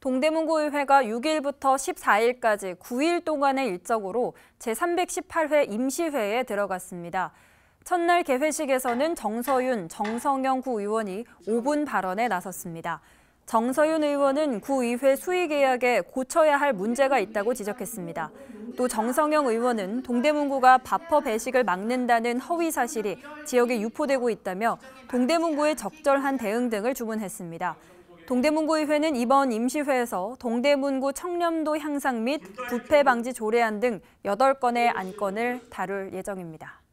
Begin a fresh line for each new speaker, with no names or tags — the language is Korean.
동대문구의회가 6일부터 14일까지 9일 동안의 일적으로 제318회 임시회에 들어갔습니다. 첫날 개회식에서는 정서윤, 정성영 구의원이 5분 발언에 나섰습니다. 정서윤 의원은 구의회 수의계약에 고쳐야 할 문제가 있다고 지적했습니다. 또 정성영 의원은 동대문구가 밥퍼 배식을 막는다는 허위 사실이 지역에 유포되고 있다며 동대문구의 적절한 대응 등을 주문했습니다. 동대문구의회는 이번 임시회에서 동대문구 청렴도 향상 및 부패 방지 조례안 등 8건의 안건을 다룰 예정입니다.